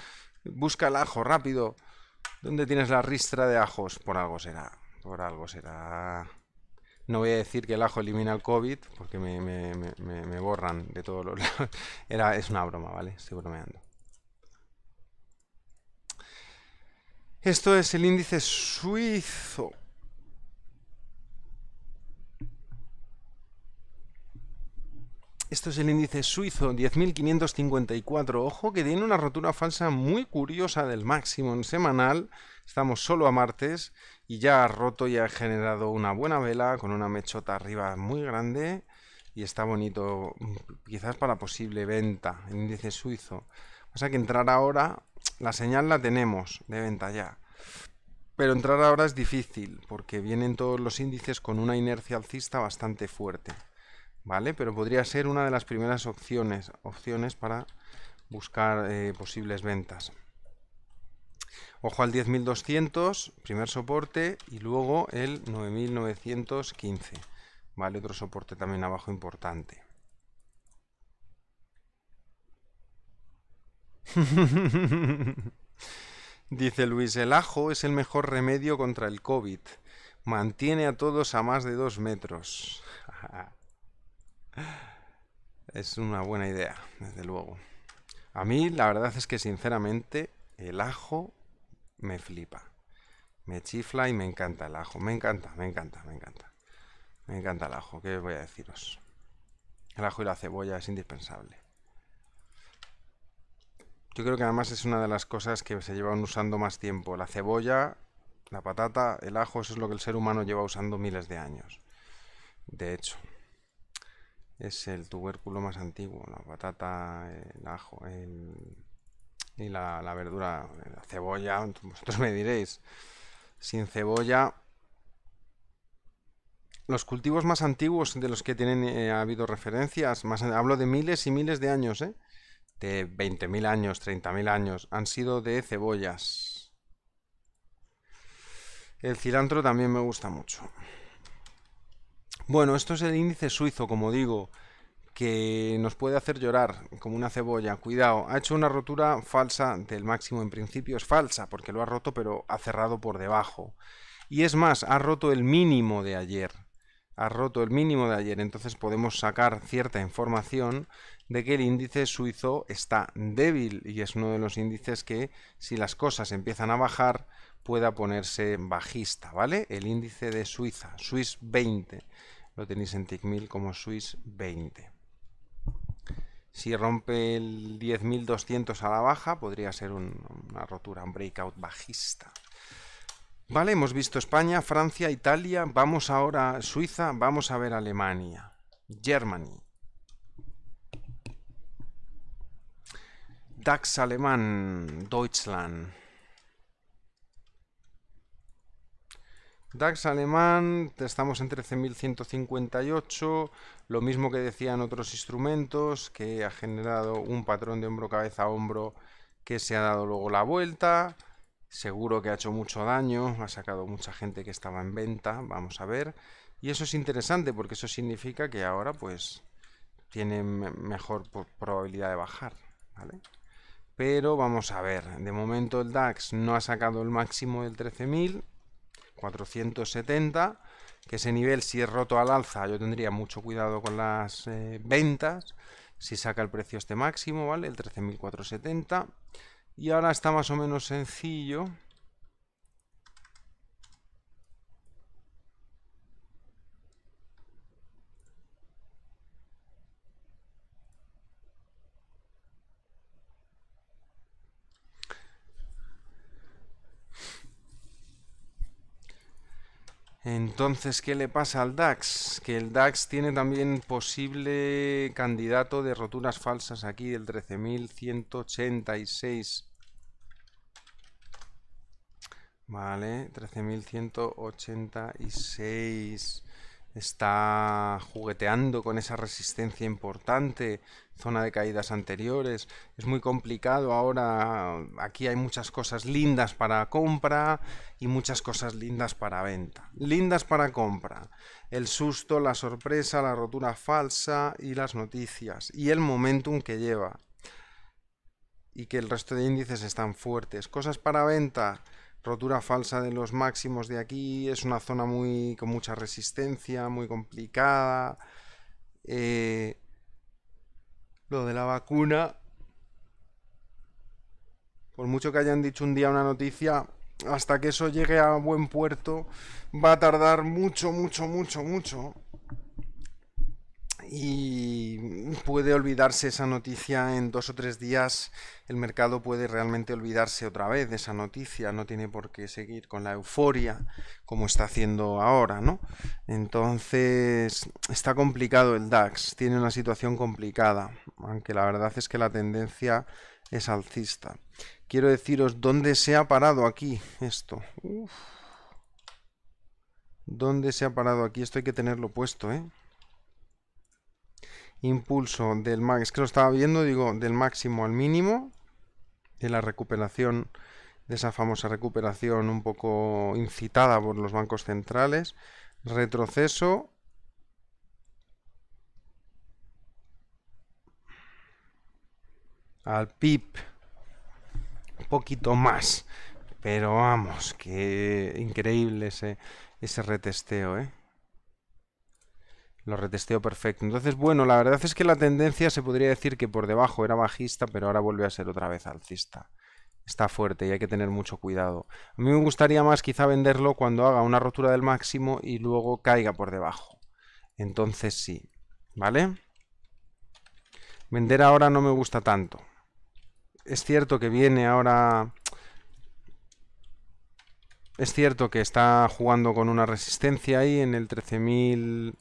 Busca el ajo, rápido. ¿Dónde tienes la ristra de ajos? Por algo será. Por algo será. No voy a decir que el ajo elimina el COVID, porque me, borran de todos los [LAUGHS] Era, es una broma, ¿vale? me bromeando. Esto es el índice suizo. Esto es el índice suizo, 10.554. Ojo que tiene una rotura falsa muy curiosa del máximo semanal. Estamos solo a martes y ya ha roto y ha generado una buena vela con una mechota arriba muy grande y está bonito, quizás para posible venta, el índice suizo. Vamos a que entrar ahora la señal la tenemos de venta ya. Pero entrar ahora es difícil, porque vienen todos los índices con una inercia alcista bastante fuerte. ¿Vale? Pero podría ser una de las primeras opciones, opciones para buscar eh, posibles ventas. Ojo al 10.200, primer soporte, y luego el 9.915. ¿Vale? Otro soporte también abajo importante. [LAUGHS] Dice Luis, el ajo es el mejor remedio contra el COVID. Mantiene a todos a más de dos metros. [LAUGHS] es una buena idea, desde luego. A mí la verdad es que sinceramente el ajo me flipa. Me chifla y me encanta el ajo. Me encanta, me encanta, me encanta. Me encanta el ajo, ¿qué voy a deciros? El ajo y la cebolla es indispensable. Yo creo que además es una de las cosas que se llevan usando más tiempo. La cebolla, la patata, el ajo, eso es lo que el ser humano lleva usando miles de años. De hecho, es el tubérculo más antiguo, la patata, el ajo, el... y la, verdura, la cebolla. Vosotros me diréis, sin cebolla los cultivos más antiguos de los que tienen, eh, ha habido referencias, más, hablo de miles y miles de años, ¿eh? de 20.000 años, 30.000 años, han sido de cebollas. El cilantro también me gusta mucho. Bueno, esto es el índice suizo, como digo, que nos puede hacer llorar como una cebolla. Cuidado, ha hecho una rotura falsa del máximo. En principio es falsa, porque lo ha roto, pero ha cerrado por debajo. Y es más, ha roto el mínimo de ayer. Ha roto el mínimo de ayer, entonces podemos sacar cierta información de que el índice suizo está débil y es uno de los índices que si las cosas empiezan a bajar pueda ponerse bajista, ¿vale? El índice de Suiza, Swiss 20, lo tenéis en TICMIL como Swiss 20. Si rompe el 10.200 a la baja, podría ser una rotura, un breakout bajista. Vale, hemos visto España, Francia, Italia, vamos ahora a Suiza, vamos a ver Alemania, Germany. DAX alemán, Deutschland. DAX alemán, estamos en 13.158, lo mismo que decían otros instrumentos, que ha generado un patrón de hombro, cabeza, hombro, que se ha dado luego la vuelta. Seguro que ha hecho mucho daño, ha sacado mucha gente que estaba en venta, vamos a ver. Y eso es interesante porque eso significa que ahora pues tiene mejor probabilidad de bajar, ¿vale? Pero vamos a ver, de momento el DAX no ha sacado el máximo del 13.470, que ese nivel si es roto al alza yo tendría mucho cuidado con las eh, ventas, si saca el precio este máximo, ¿vale? El 13.470. Y ahora está más o menos sencillo. Entonces, ¿qué le pasa al DAX? Que el DAX tiene también posible candidato de roturas falsas aquí del 13.186. Vale, 13.186 está jugueteando con esa resistencia importante, zona de caídas anteriores, es muy complicado ahora, aquí hay muchas cosas lindas para compra y muchas cosas lindas para venta. Lindas para compra, el susto, la sorpresa, la rotura falsa y las noticias y el momentum que lleva y que el resto de índices están fuertes. Cosas para venta, rotura falsa de los máximos de aquí, es una zona muy con mucha resistencia, muy complicada. Eh, lo de la vacuna, por mucho que hayan dicho un día una noticia, hasta que eso llegue a buen puerto, va a tardar mucho, mucho, mucho, mucho y puede olvidarse esa noticia en dos o tres días, el mercado puede realmente olvidarse otra vez de esa noticia, no tiene por qué seguir con la euforia como está haciendo ahora, ¿no? Entonces, está complicado el DAX, tiene una situación complicada, aunque la verdad es que la tendencia es alcista. Quiero deciros dónde se ha parado aquí esto. ¿Dónde se ha parado aquí? Esto hay que tenerlo puesto, ¿eh? impulso del máximo, es que lo estaba viendo, digo, del máximo al mínimo, de la recuperación, de esa famosa recuperación un poco incitada por los bancos centrales, retroceso, al PIB, un poquito más, pero vamos, que increíble ese, ese retesteo, ¿eh? Lo retesteo perfecto. Entonces, bueno, la verdad es que la tendencia se podría decir que por debajo era bajista, pero ahora vuelve a ser otra vez alcista. Está fuerte y hay que tener mucho cuidado. A mí me gustaría más quizá venderlo cuando haga una rotura del máximo y luego caiga por debajo. Entonces sí, ¿vale? Vender ahora no me gusta tanto. Es cierto que viene ahora... Es cierto que está jugando con una resistencia ahí en el 13.000...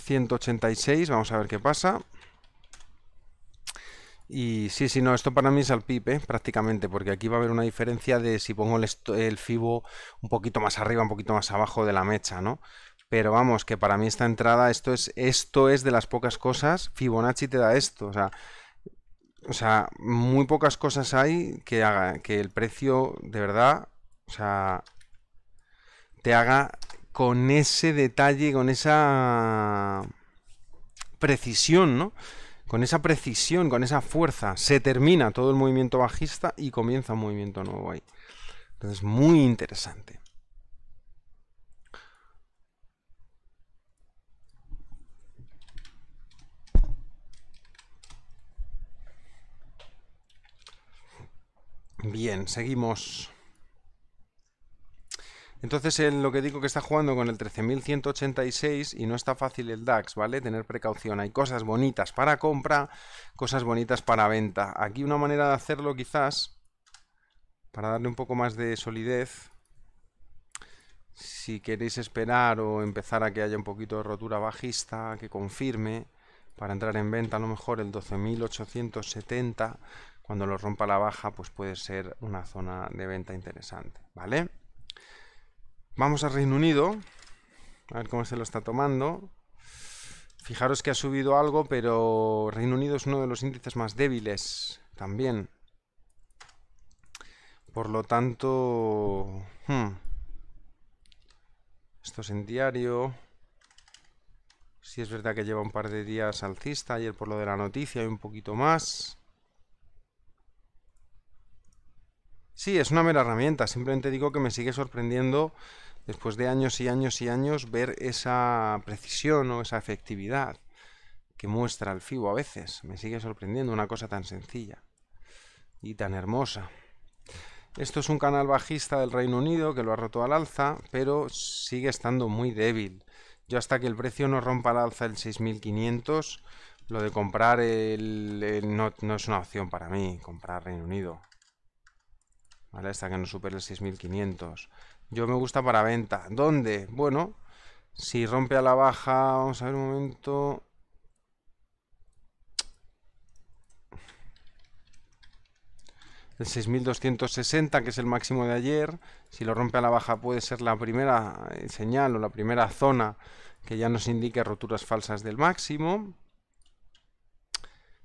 186, vamos a ver qué pasa. Y sí, sí, no, esto para mí es al pipe prácticamente, porque aquí va a haber una diferencia de si pongo el, FIBO un poquito más arriba, un poquito más abajo de la mecha, ¿no? Pero vamos, que para mí esta entrada, esto es, esto es de las pocas cosas, Fibonacci te da esto, o sea, o sea muy pocas cosas hay que haga que el precio de verdad, o sea, te haga con ese detalle, con esa precisión, ¿no? Con esa precisión, con esa fuerza, se termina todo el movimiento bajista y comienza un movimiento nuevo ahí. Entonces, muy interesante. Bien, seguimos. Entonces, en lo que digo que está jugando con el 13.186 y no está fácil el DAX, ¿vale? Tener precaución. Hay cosas bonitas para compra, cosas bonitas para venta. Aquí una manera de hacerlo quizás, para darle un poco más de solidez, si queréis esperar o empezar a que haya un poquito de rotura bajista, que confirme, para entrar en venta a lo mejor el 12.870, cuando lo rompa la baja, pues puede ser una zona de venta interesante, ¿vale? Vamos a Reino Unido, a ver cómo se lo está tomando. Fijaros que ha subido algo, pero Reino Unido es uno de los índices más débiles también. Por lo tanto... Hmm. Esto es en diario. Si es verdad que lleva un par de días alcista, ayer por lo de la noticia y un poquito más. Sí, es una mera herramienta. Simplemente digo que me sigue sorprendiendo después de años y años y años ver esa precisión o esa efectividad que muestra el FIBO a veces. Me sigue sorprendiendo una cosa tan sencilla y tan hermosa. Esto es un canal bajista del Reino Unido que lo ha roto al alza, pero sigue estando muy débil. Yo hasta que el precio no rompa al alza el 6500, lo de comprar el, no, es una opción para mí, comprar Reino Unido esta que no supere el 6500. Yo me gusta para venta. ¿Dónde? Bueno, si rompe a la baja, vamos a ver un momento. El 6.260, que es el máximo de ayer. Si lo rompe a la baja puede ser la primera eh, señal o la primera zona que ya nos indique roturas falsas del máximo.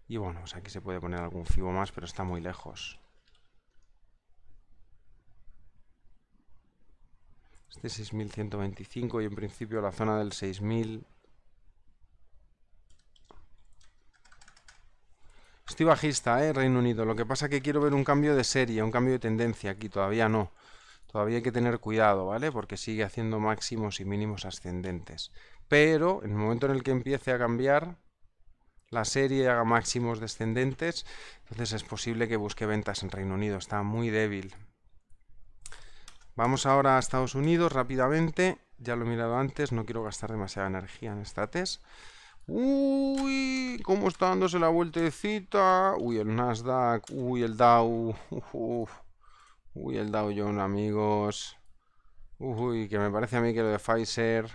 Y bueno, aquí se puede poner algún fibo más, pero está muy lejos. Este 6125 y en principio la zona del 6000. Estoy bajista, ¿eh? Reino Unido. Lo que pasa es que quiero ver un cambio de serie, un cambio de tendencia aquí. Todavía no. Todavía hay que tener cuidado, ¿vale? Porque sigue haciendo máximos y mínimos ascendentes. Pero en el momento en el que empiece a cambiar la serie haga máximos descendentes, entonces es posible que busque ventas en Reino Unido. Está muy débil. Vamos ahora a Estados Unidos rápidamente. Ya lo he mirado antes, no quiero gastar demasiada energía en esta test. Uy, cómo está dándose la vueltecita. Uy, el Nasdaq. Uy, el Dow. Uy, el Dow Jones, amigos. Uy, que me parece a mí que lo de Pfizer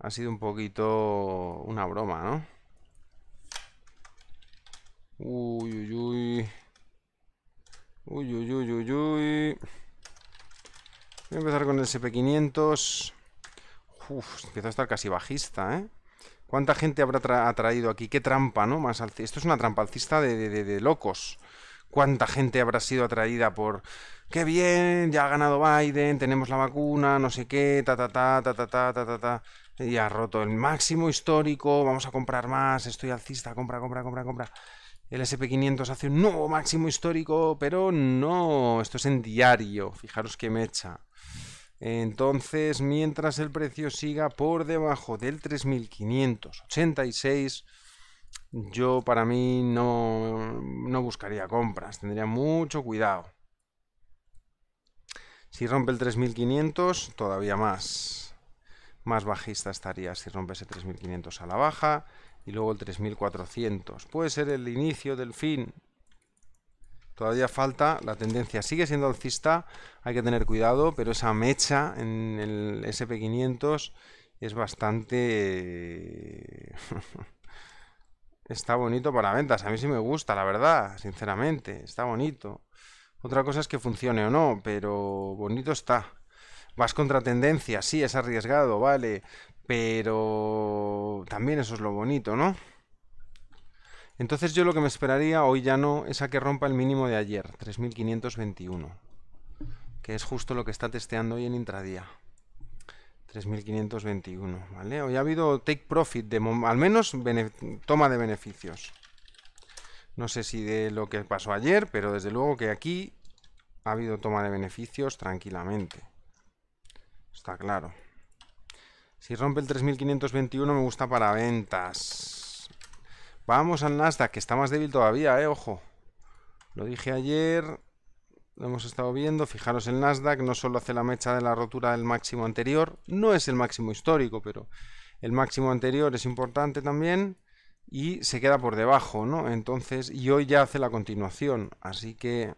ha sido un poquito una broma, ¿no? Uy, uy, uy. Uy, uy, uy, uy, uy. Voy a empezar con el SP500. Uf, empieza a estar casi bajista, ¿eh? ¿Cuánta gente habrá atraído aquí? Qué trampa, ¿no? Más Esto es una trampa alcista de, de, de, locos. ¿Cuánta gente habrá sido atraída por qué bien, ya ha ganado Biden, tenemos la vacuna, no sé qué, ta ta ta ta ta ta ta ta y ha roto el máximo histórico, vamos a comprar más, estoy alcista, compra, compra, compra, compra. El SP500 hace un nuevo máximo histórico, pero no, esto es en diario, fijaros qué echa. Entonces, mientras el precio siga por debajo del 3586, yo para mí no, no buscaría compras, tendría mucho cuidado. Si rompe el 3500, todavía más. Más bajista estaría si rompe ese 3500 a la baja y luego el 3400. Puede ser el inicio del fin. Todavía falta, la tendencia sigue siendo alcista, hay que tener cuidado, pero esa mecha en el SP500 es bastante... Eh, [LAUGHS] está bonito para ventas, a mí sí me gusta, la verdad, sinceramente, está bonito. Otra cosa es que funcione o no, pero bonito está. Vas contra tendencia, sí, es arriesgado, vale, pero también eso es lo bonito, ¿no? Entonces yo lo que me esperaría, hoy ya no, es a que rompa el mínimo de ayer, 3521. Que es justo lo que está testeando hoy en intradía. 3521, ¿vale? Hoy ha habido take profit, de, al menos toma de beneficios. No sé si de lo que pasó ayer, pero desde luego que aquí ha habido toma de beneficios tranquilamente. Está claro. Si rompe el 3521 me gusta para ventas. Vamos al Nasdaq, que está más débil todavía, eh, ojo. Lo dije ayer, lo hemos estado viendo, fijaros el Nasdaq no solo hace la mecha de la rotura del máximo anterior, no es el máximo histórico, pero el máximo anterior es importante también y se queda por debajo, ¿no? Entonces, y hoy ya hace la continuación, así que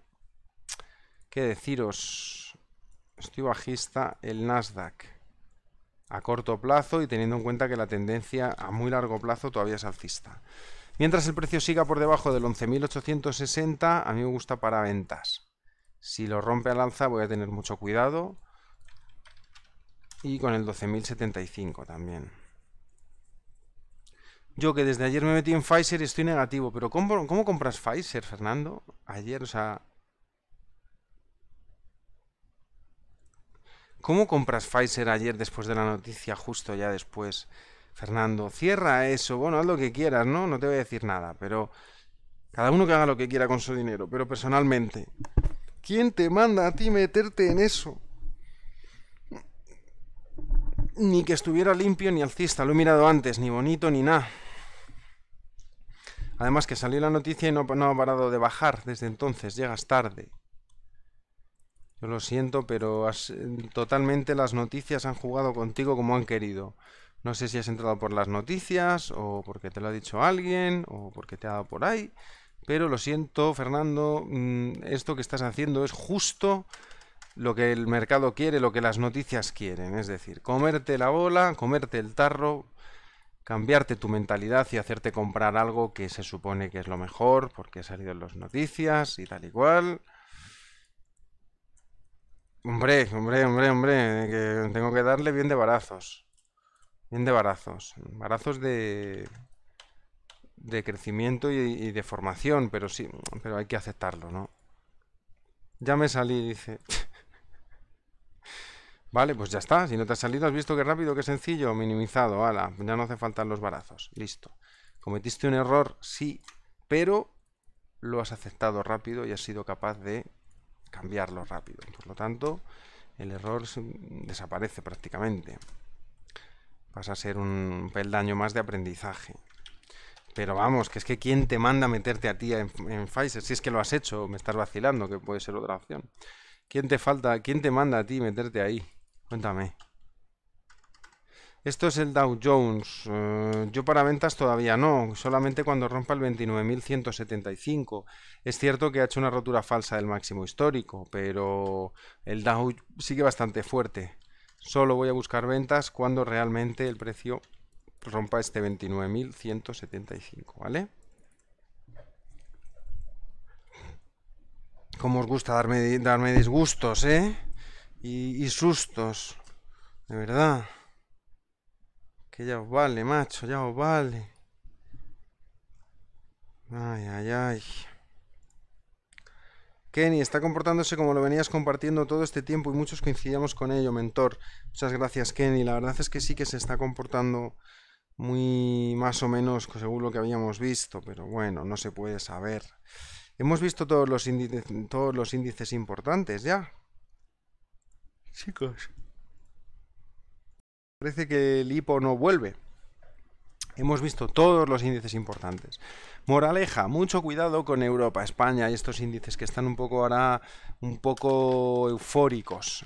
qué deciros. Estoy bajista el Nasdaq a corto plazo y teniendo en cuenta que la tendencia a muy largo plazo todavía es alcista. Mientras el precio siga por debajo del 11.860, a mí me gusta para ventas. Si lo rompe al alza voy a tener mucho cuidado. Y con el 12.075 también. Yo que desde ayer me metí en Pfizer y estoy negativo, pero cómo compras Pfizer, Fernando? Ayer, o sea, ¿Cómo compras Pfizer ayer después de la noticia, justo ya después? Fernando, cierra eso, bueno, haz lo que quieras, ¿no? No te voy a decir nada, pero cada uno que haga lo que quiera con su dinero, pero personalmente, ¿quién te manda a ti meterte en eso? Ni que estuviera limpio ni alcista, lo he mirado antes, ni bonito ni nada. Además que salió la noticia y no, ha parado de bajar desde entonces, llegas tarde. Yo lo siento, pero eh, totalmente las noticias han jugado contigo como han querido. No sé si has entrado por las noticias, o porque te lo ha dicho alguien, o porque te ha dado por ahí. Pero lo siento, Fernando, mm, esto que estás haciendo es justo lo que el mercado quiere, lo que las noticias quieren. Es decir, comerte la bola, comerte el tarro, cambiarte tu mentalidad y hacerte comprar algo que se supone que es lo mejor, porque ha salido en las noticias y tal y cual. Hombre, hombre, hombre, hombre, que tengo que darle bien de barazos. Bien de barazos. Barazos de de crecimiento y, de formación, pero sí, pero hay que aceptarlo, ¿no? Ya me salí, dice. [LAUGHS] vale, pues ya está. Si no te has salido, has visto qué rápido, qué sencillo, minimizado, ala, ya no hace falta los barazos. Listo. Cometiste un error, sí, pero lo has aceptado rápido y has sido capaz de cambiarlo rápido. Por lo tanto, el error desaparece prácticamente. Pasa a ser un peldaño más de aprendizaje. Pero vamos, que es que quién te manda meterte a ti en, en Pfizer, si es que lo has hecho, me estás vacilando, que puede ser otra opción. ¿Quién te falta, quién te manda a ti meterte ahí? Cuéntame. Esto es el Dow Jones. Eh, yo para ventas todavía no, solamente cuando rompa el 29.175. Es cierto que ha hecho una rotura falsa del máximo histórico, pero el Dow sigue bastante fuerte. Solo voy a buscar ventas cuando realmente el precio rompa este 29.175, ¿vale? Como os gusta darme, darme disgustos, ¿eh? y sustos, de verdad. Que ya os vale, macho, ya os vale. Ay, ay, ay. Kenny, está comportándose como lo venías compartiendo todo este tiempo y muchos coincidíamos con ello, mentor. Muchas gracias, Kenny. La verdad es que sí que se está comportando muy más o menos según lo que habíamos visto, pero bueno, no se puede saber. Hemos visto todos los índices, todos los índices importantes ya. Chicos parece que el hipo no vuelve. Hemos visto todos los índices importantes. Moraleja, mucho cuidado con Europa, España y estos índices que están un poco ahora un poco eufóricos.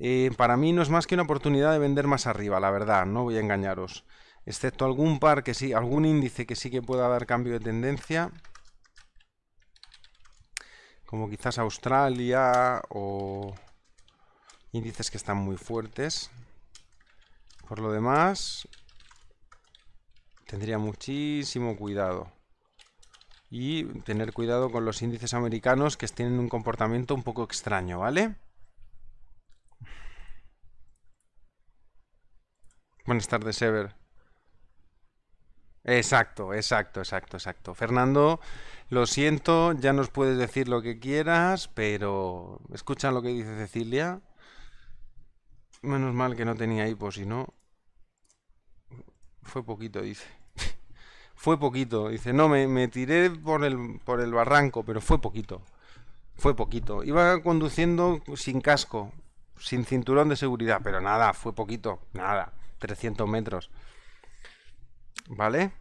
Eh, para mí no es más que una oportunidad de vender más arriba, la verdad, no voy a engañaros. Excepto algún par que sí, algún índice que sí que pueda dar cambio de tendencia. Como quizás Australia o índices que están muy fuertes. Por lo demás, tendría muchísimo cuidado. Y tener cuidado con los índices americanos que tienen un comportamiento un poco extraño, ¿vale? Buenas tardes, Ever. Exacto, exacto, exacto, exacto. Fernando, lo siento, ya nos puedes decir lo que quieras, pero escucha lo que dice Cecilia. Menos mal que no tenía hipo, si no... Fue poquito, dice. [LAUGHS] fue poquito. Dice, no, me, me, tiré por el, por el barranco, pero fue poquito. Fue poquito. Iba conduciendo sin casco, sin cinturón de seguridad, pero nada, fue poquito. Nada. 300 metros. ¿Vale?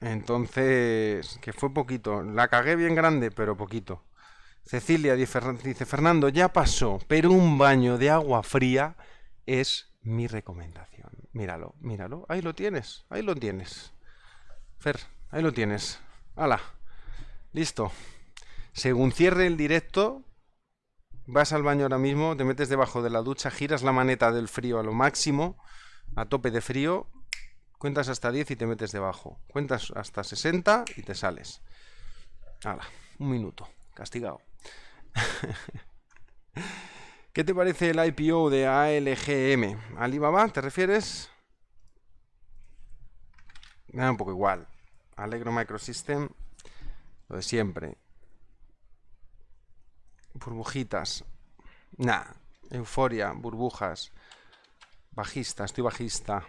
Entonces, que fue poquito. La cagué bien grande, pero poquito. Cecilia dice, Fernando, ya pasó, pero un baño de agua fría es mi recomendación. Míralo, míralo. Ahí lo tienes, ahí lo tienes. Fer, ahí lo tienes. ¡Hala! Listo. Según cierre el directo, vas al baño ahora mismo, te metes debajo de la ducha, giras la maneta del frío a lo máximo, a tope de frío, cuentas hasta 10 y te metes debajo. Cuentas hasta 60 y te sales. ¡Hala! Un minuto. Castigado. [LAUGHS] ¿Qué te parece el IPO de ALGM? ¿Alibaba te refieres? Nada, un poco igual. Allegro Microsystem, lo de siempre. Burbujitas. Nada, euforia, burbujas. Bajista, estoy bajista.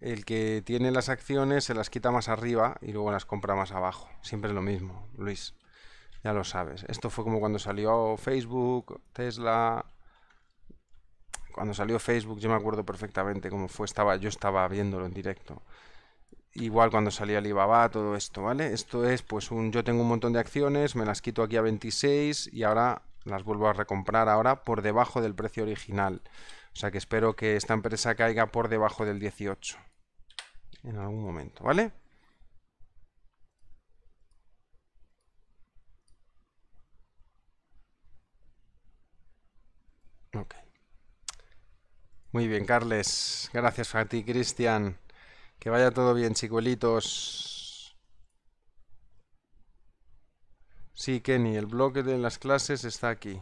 El que tiene las acciones se las quita más arriba y luego las compra más abajo. Siempre es lo mismo, Luis. Ya lo sabes. Esto fue como cuando salió Facebook, Tesla. Cuando salió Facebook, yo me acuerdo perfectamente cómo fue. Estaba, yo estaba viéndolo en directo. Igual cuando salía Alibaba, todo esto, ¿vale? Esto es, pues, un. Yo tengo un montón de acciones, me las quito aquí a 26 y ahora las vuelvo a recomprar ahora por debajo del precio original. O sea que espero que esta empresa caiga por debajo del 18 en algún momento, ¿vale? Muy bien, Carles. Gracias a ti, Cristian. Que vaya todo bien, chicuelitos. Sí, Kenny, el bloque de las clases está aquí.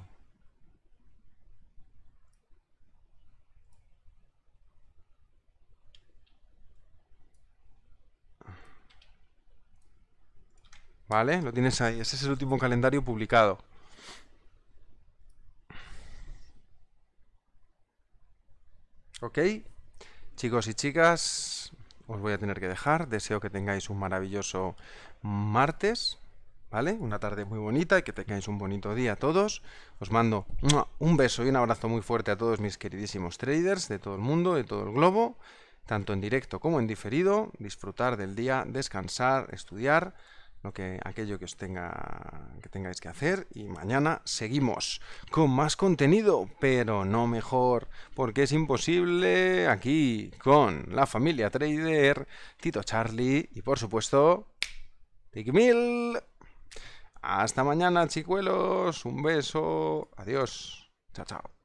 ¿Vale? Lo tienes ahí. Ese es el último calendario publicado. Ok, chicos y chicas, os voy a tener que dejar. Deseo que tengáis un maravilloso martes, ¿vale? Una tarde muy bonita y que tengáis un bonito día a todos. Os mando un beso y un abrazo muy fuerte a todos mis queridísimos traders de todo el mundo, de todo el globo, tanto en directo como en diferido. Disfrutar del día, descansar, estudiar que, aquello que os tenga, que tengáis que hacer y mañana seguimos con más contenido, pero no mejor, porque es imposible aquí con la familia Trader, Tito Charlie y por supuesto, Mil. Hasta mañana, chicuelos. Un beso. Adiós. Chao, chao.